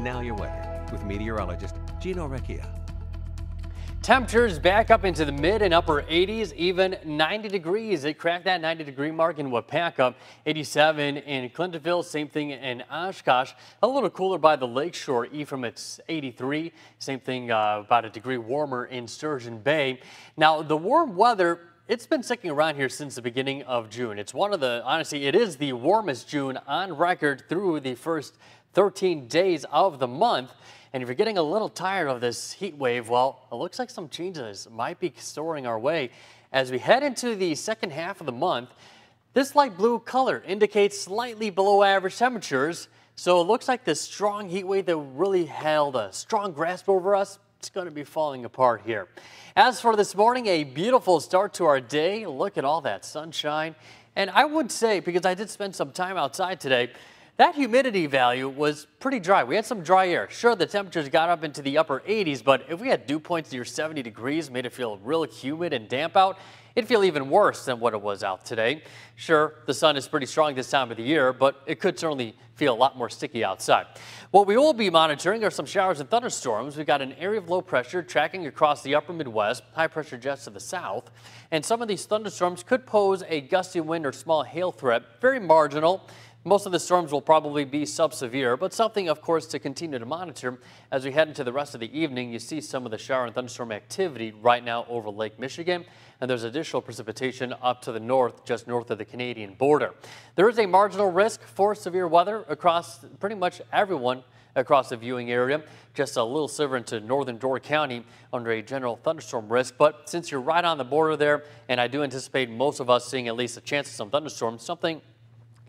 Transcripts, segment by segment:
And now your weather with meteorologist Gino Recchia. Temperatures back up into the mid and upper 80s, even 90 degrees. It cracked that 90 degree mark in Wapaka, 87 in Clintonville, same thing in Oshkosh. A little cooler by the lakeshore, Ephraim it's 83. Same thing uh, about a degree warmer in Sturgeon Bay. Now the warm weather it's been sticking around here since the beginning of June. It's one of the, honestly, it is the warmest June on record through the first 13 days of the month. And if you're getting a little tired of this heat wave, well, it looks like some changes might be soaring our way. As we head into the second half of the month, this light blue color indicates slightly below average temperatures. So it looks like this strong heat wave that really held a strong grasp over us, it's going to be falling apart here. As for this morning, a beautiful start to our day. Look at all that sunshine. And I would say, because I did spend some time outside today, that humidity value was pretty dry. We had some dry air. Sure, the temperatures got up into the upper 80s, but if we had dew points near 70 degrees, made it feel real humid and damp out, it'd feel even worse than what it was out today. Sure, the sun is pretty strong this time of the year, but it could certainly feel a lot more sticky outside. What we will be monitoring are some showers and thunderstorms. We've got an area of low pressure tracking across the upper Midwest, high pressure jets to the south, and some of these thunderstorms could pose a gusty wind or small hail threat, very marginal. Most of the storms will probably be sub-severe, but something, of course, to continue to monitor. As we head into the rest of the evening, you see some of the shower and thunderstorm activity right now over Lake Michigan, and there's additional precipitation up to the north, just north of the Canadian border. There is a marginal risk for severe weather across pretty much everyone across the viewing area, just a little sliver into northern Door County under a general thunderstorm risk. But since you're right on the border there, and I do anticipate most of us seeing at least a chance of some thunderstorms, something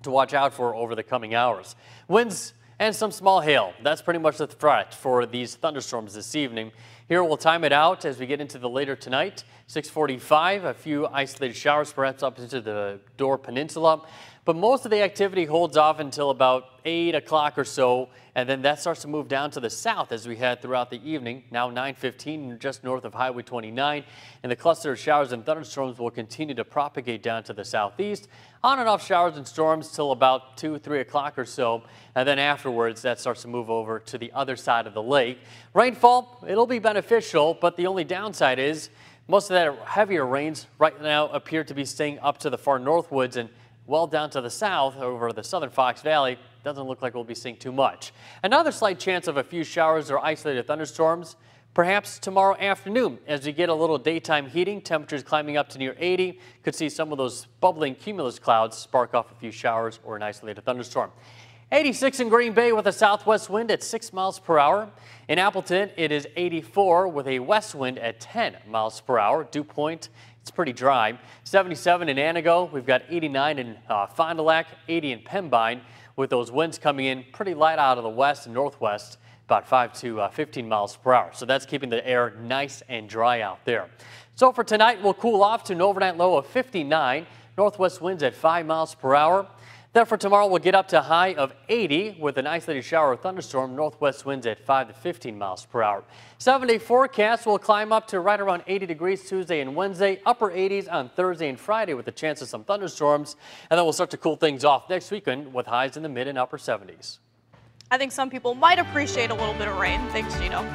to watch out for over the coming hours. Winds and some small hail. That's pretty much the threat for these thunderstorms this evening. Here we'll time it out as we get into the later tonight, 645, a few isolated showers perhaps up into the Door Peninsula. But most of the activity holds off until about 8 o'clock or so, and then that starts to move down to the south as we head throughout the evening, now 915 just north of Highway 29, and the cluster of showers and thunderstorms will continue to propagate down to the southeast. On and off showers and storms till about 2, 3 o'clock or so, and then afterwards that starts to move over to the other side of the lake. Rainfall, it'll be beneficial, but the only downside is most of that heavier rains right now appear to be staying up to the far northwoods and well down to the south over the southern Fox Valley, doesn't look like we'll be seeing too much. Another slight chance of a few showers or isolated thunderstorms. Perhaps tomorrow afternoon, as we get a little daytime heating, temperatures climbing up to near 80, could see some of those bubbling cumulus clouds spark off a few showers or an isolated thunderstorm. 86 in Green Bay with a southwest wind at 6 miles per hour. In Appleton, it is 84 with a west wind at 10 miles per hour. Dew point, it's pretty dry. 77 in Anago, we've got 89 in uh, Fond du Lac, 80 in Pembine, with those winds coming in pretty light out of the west and northwest, about 5 to uh, 15 miles per hour. So that's keeping the air nice and dry out there. So for tonight, we'll cool off to an overnight low of 59, northwest winds at 5 miles per hour. Now for tomorrow, we'll get up to a high of 80 with an isolated shower or thunderstorm. Northwest winds at 5 to 15 miles per hour. 70 forecast will climb up to right around 80 degrees Tuesday and Wednesday, upper 80s on Thursday and Friday with a chance of some thunderstorms. And then we'll start to cool things off next weekend with highs in the mid and upper 70s. I think some people might appreciate a little bit of rain. Thanks, Gino.